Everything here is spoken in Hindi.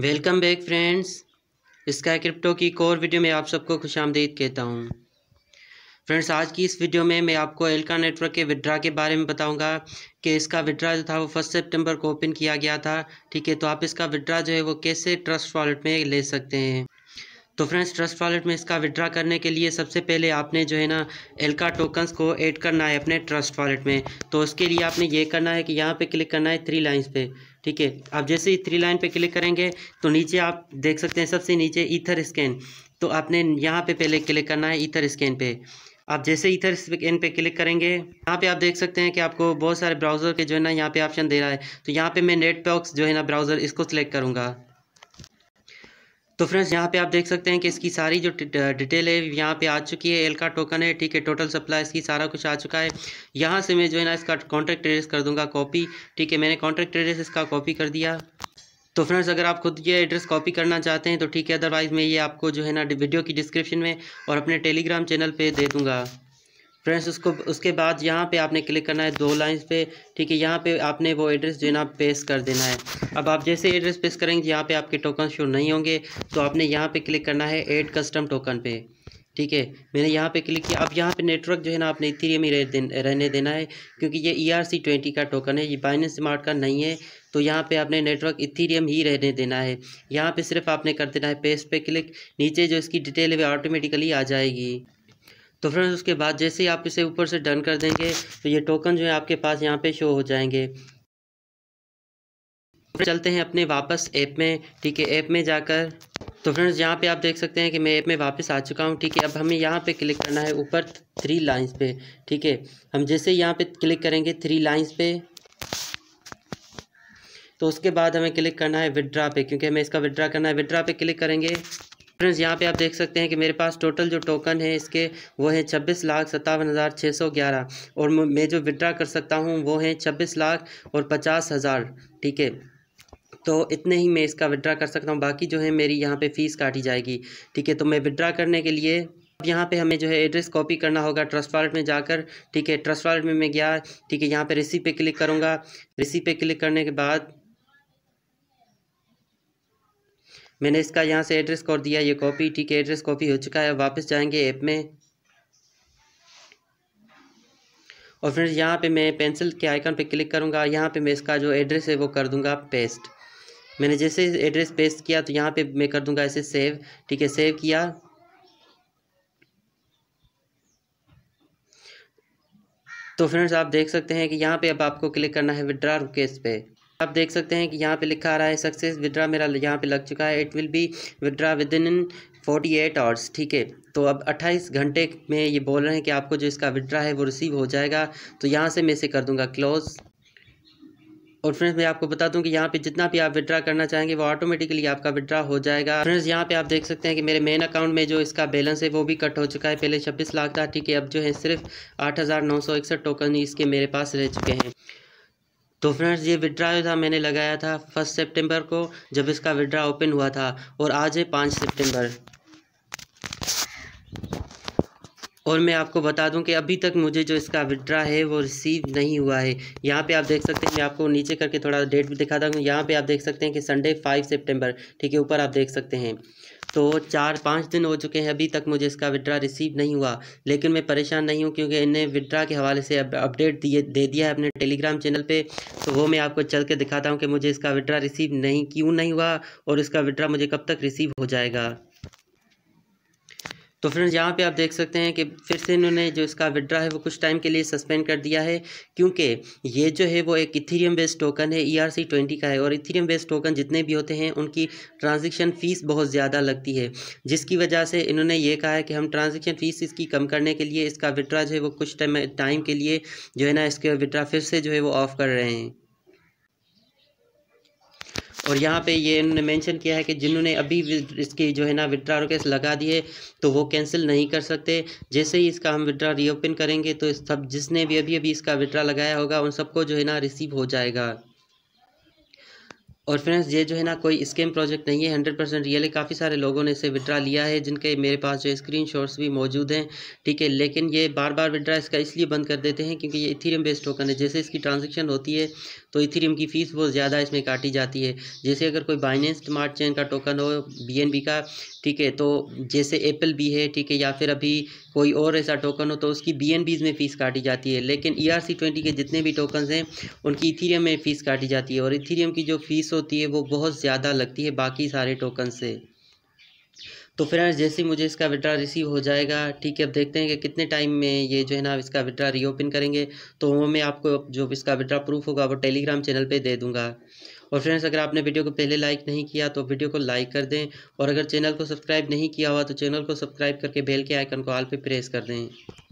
welcome back friends Sky Crypto की कोर वीडियो में आप सबको खुश आमदीद कहता हूँ फ्रेंड्स आज की इस वीडियो में मैं आपको एल्का नेटवर्क के विड्रा के बारे में बताऊंगा कि इसका विड्रा जो था वो फर्स्ट सितंबर को ओपन किया गया था ठीक है तो आप इसका विड्रा जो है वो कैसे ट्रस्ट वॉलेट में ले सकते हैं तो फ्रेंड्स ट्रस्ट वॉलेट में इसका विड्रा करने के लिए सबसे पहले आपने जो है ना एल्का टोकन्स को ऐड करना है अपने ट्रस्ट वॉलेट में तो उसके लिए आपने ये करना है कि यहाँ पर क्लिक करना है थ्री लाइन्स पे ठीक है आप जैसे ही थ्री लाइन पे क्लिक करेंगे तो नीचे आप देख सकते हैं सबसे नीचे ईथर स्कैन तो आपने यहाँ पे पहले क्लिक करना है ईथर स्कैन पे आप जैसे इथर स्कैन पे क्लिक करेंगे यहाँ पे आप देख सकते हैं कि आपको बहुत सारे ब्राउज़र के जो है ना यहाँ पे ऑप्शन दे रहा है तो यहाँ पे मैं नेट पॉक्स जो है ना ब्राउज़र इसको सिलेक्ट करूँगा तो फ्रेंड्स यहाँ पे आप देख सकते हैं कि इसकी सारी जो डिटेल है यहाँ पे आ चुकी है एल का टोकन है ठीक है टोटल सप्लाई इसकी सारा कुछ आ चुका है यहाँ से मैं जो है ना इसका कॉन्ट्रैक्ट एड्रेस कर दूंगा कॉपी ठीक है मैंने कॉन्ट्रैक्ट एड्रेस इसका कॉपी कर दिया तो फ्रेंड्स अगर आप खुद ये एड्रेस कॉपी करना चाहते हैं तो ठीक है अदरवाइज़ मैं ये आपको जो है ना वीडियो की डिस्क्रिप्शन में और अपने टेलीग्राम चैनल पर दे दूँगा फ्रेंड्स उसको उसके बाद यहाँ पे आपने क्लिक करना है दो लाइंस पे ठीक है यहाँ पे आपने वो एड्रेस जो है ना पेस्ट कर देना है अब आप जैसे एड्रेस पेस्ट करेंगे यहाँ पे आपके टोकन शो नहीं होंगे तो आपने यहाँ पे क्लिक करना है एड कस्टम टोकन पे ठीक है मैंने यहाँ पे क्लिक किया अब यहाँ पे नेटवर्क जो है ना आपने इथीरियम ही रहने देना है क्योंकि ये ई आर सी ट्वेंटी का टोकन है ये बाइनेंस स्मार्ट का नहीं है तो यहाँ पे आपने नेटवर्क इथीरियम ही रहने देना है यहाँ पे सिर्फ आपने कर देना है पेस्ट पे क्लिक नीचे जो इसकी डिटेल है वह ऑटोमेटिकली आ जाएगी तो फ्रेंड्स उसके बाद जैसे ही आप इसे ऊपर से डन कर देंगे तो ये टोकन जो है आपके पास यहाँ पे शो हो जाएंगे चलते हैं अपने वापस ऐप में ठीक है ऐप में जाकर तो फ्रेंड्स यहाँ पे आप देख सकते हैं कि मैं ऐप में वापस आ चुका हूँ ठीक है अब हमें यहाँ पे क्लिक करना है ऊपर थ्री लाइंस पे ठीक है हम जैसे यहाँ पे क्लिक करेंगे थ्री लाइंस पे तो उसके बाद हमें क्लिक करना है विड्रा पे क्योंकि हमें इसका विड्रा करना है विड्रा पे क्लिक करेंगे फ्रेंड्स यहाँ पे आप देख सकते हैं कि मेरे पास टोटल जो टोकन है इसके वो है छब्बीस लाख सत्तावन हज़ार छः सौ ग्यारह और मैं जो विड्रा कर सकता हूँ वो है छब्बीस लाख और पचास हज़ार ठीक है तो इतने ही मैं इसका विड्रा कर सकता हूँ बाकी जो है मेरी यहाँ पे फ़ीस काटी जाएगी ठीक है तो मैं विड्रा करने के लिए अब यहाँ पे हमें जो है एड्रेस कॉपी करना होगा ट्रस्ट वॉलेट में जाकर ठीक है ट्रस्ट वॉलेट में मैं गया ठीक है यहाँ पे रिसीप पे क्लिक करूँगा रिसीप पे क्लिक करने के बाद मैंने इसका यहाँ से एड्रेस कर दिया ये कॉपी ठीक है एड्रेस कॉपी हो चुका है वापस जाएंगे ऐप में और फ्रेंड्स यहाँ पे मैं पेंसिल के आइकन पे क्लिक करूँगा यहाँ पे मैं इसका जो एड्रेस है वो कर दूँगा पेस्ट मैंने जैसे एड्रेस पेस्ट किया तो यहाँ पे मैं कर दूँगा ऐसे सेव ठीक है सेव किया तो फ्रेंड्स आप देख सकते हैं कि यहाँ पे अब आपको क्लिक करना है विड्रा रुकेस पे आप देख सकते हैं कि यहाँ पे लिखा आ रहा है सक्सेस विद्रा मेरा यहाँ पे लग चुका है it will be withdraw within forty eight hours ठीक है तो अब अट्ठाईस घंटे में ये बोल रहे हैं कि आपको जो इसका विड्रा है वो रिसीव हो जाएगा तो यहाँ से मैं इसे कर दूँगा क्लोज़ और फ्रेंड्स मैं आपको बता दूं कि यहाँ पे जितना भी आप विड्रा करना चाहेंगे वो ऑटोमेटिकली आपका विड्रा हो जाएगा फ्रेंड्स यहाँ पे आप देख सकते हैं कि मेरे मेन अकाउंट में जो इसका बैलेंस है वो भी कट हो चुका है पहले छब्बीस लाख था ठीक है अब जो है सिर्फ आठ टोकन इसके मेरे पास रह चुके हैं तो फ्रेंड्स ये विड्रा जो था मैंने लगाया था फर्स्ट सितंबर को जब इसका विड्रा ओपन हुआ था और आज है पाँच सितंबर और मैं आपको बता दूं कि अभी तक मुझे जो इसका विड्रा है वो रिसीव नहीं हुआ है यहाँ पे आप देख सकते हैं मैं आपको नीचे करके थोड़ा डेट भी दिखाता हूँ यहाँ पे आप देख सकते हैं कि संडे फाइव सितंबर ठीक है ऊपर आप देख सकते हैं तो चार पाँच दिन हो चुके हैं अभी तक मुझे इसका विड्रा रिसीव नहीं हुआ लेकिन मैं परेशान नहीं हूँ क्योंकि इन्हें विड्रा के हवाले से अब अपडेट दिए दे दिया है अपने टेलीग्राम चैनल पे तो वो मैं आपको चल के दिखाता हूँ कि मुझे इसका विड्रा रिसीव नहीं क्यों नहीं हुआ और इसका विड्रा मुझे कब तक रिसीव हो जाएगा तो फ्रेंड्स यहाँ पे आप देख सकते हैं कि फिर से इन्होंने जो इसका विड्रा है वो कुछ टाइम के लिए सस्पेंड कर दिया है क्योंकि ये जो है वो एक इथेरियम बेस्ड टोकन है ई आर सी ट्वेंटी का है और इथेरियम बेस्ड टोकन जितने भी होते हैं उनकी ट्रांजेक्शन फ़ीस बहुत ज़्यादा लगती है जिसकी वजह से इन्होंने ये कहा है कि हम ट्रांजेक्शन फ़ीस इसकी कम करने के लिए इसका विड्रा जो है वो कुछ टाइम टाइम के लिए जो है ना इसके विड्रा फिर से जो है वो ऑफ़ कर रहे हैं और यहाँ पे ये इन्होंने मेंशन किया है कि जिन्होंने अभी इसकी जो है ना विड्रा रिक्वेस्ट लगा दी है तो वो कैंसिल नहीं कर सकते जैसे ही इसका हम विड्रा रीओपन करेंगे तो सब जिसने भी अभी अभी इसका विड्रा लगाया होगा उन सबको जो है ना रिसीव हो जाएगा और फ्रेंड्स ये जो है ना कोई स्कैम प्रोजेक्ट नहीं है हंड्रेड परसेंट रियल है काफ़ी सारे लोगों ने इसे विड्रा लिया है जिनके मेरे पास जो स्क्रीन शॉट्स भी मौजूद हैं ठीक है लेकिन ये बार बार विड्रा इसका इसलिए बंद कर देते हैं क्योंकि ये इथीरियम बेस्ड टोकन है जैसे इसकी ट्रांजेक्शन होती है तो इथीरियम की फ़ीस बहुत ज़्यादा इसमें काटी जाती है जैसे अगर कोई बाइनेंस स्मार्ट चेन का टोकन हो बी का ठीक है तो जैसे एप्पल भी है ठीक है या फिर अभी कोई और ऐसा टोकन हो तो उसकी बी एन बीज में फ़ीस काटी जाती है लेकिन ई आर सी ट्वेंटी के जितने भी टोकन हैं उनकी इथीरियम में फ़ीस काटी जाती है और इथीरियम की जो फीस हो होती है वो बहुत ज़्यादा लगती है बाकी सारे टोकन से तो फ्रेंड्स जैसे मुझे इसका विड्रा रिसीव हो जाएगा ठीक है अब देखते हैं कि कितने टाइम में ये जो है ना इसका विड्रा रीओपन करेंगे तो वो मैं आपको जो इसका विड्रा प्रूफ होगा वो टेलीग्राम चैनल पे दे दूंगा और फ्रेंड्स अगर आपने वीडियो को पहले लाइक नहीं किया तो वीडियो को लाइक कर दें और अगर चैनल को सब्सक्राइब नहीं किया हुआ तो चैनल को सब्सक्राइब करके बेल के आइकन को आल पर प्रेस कर दें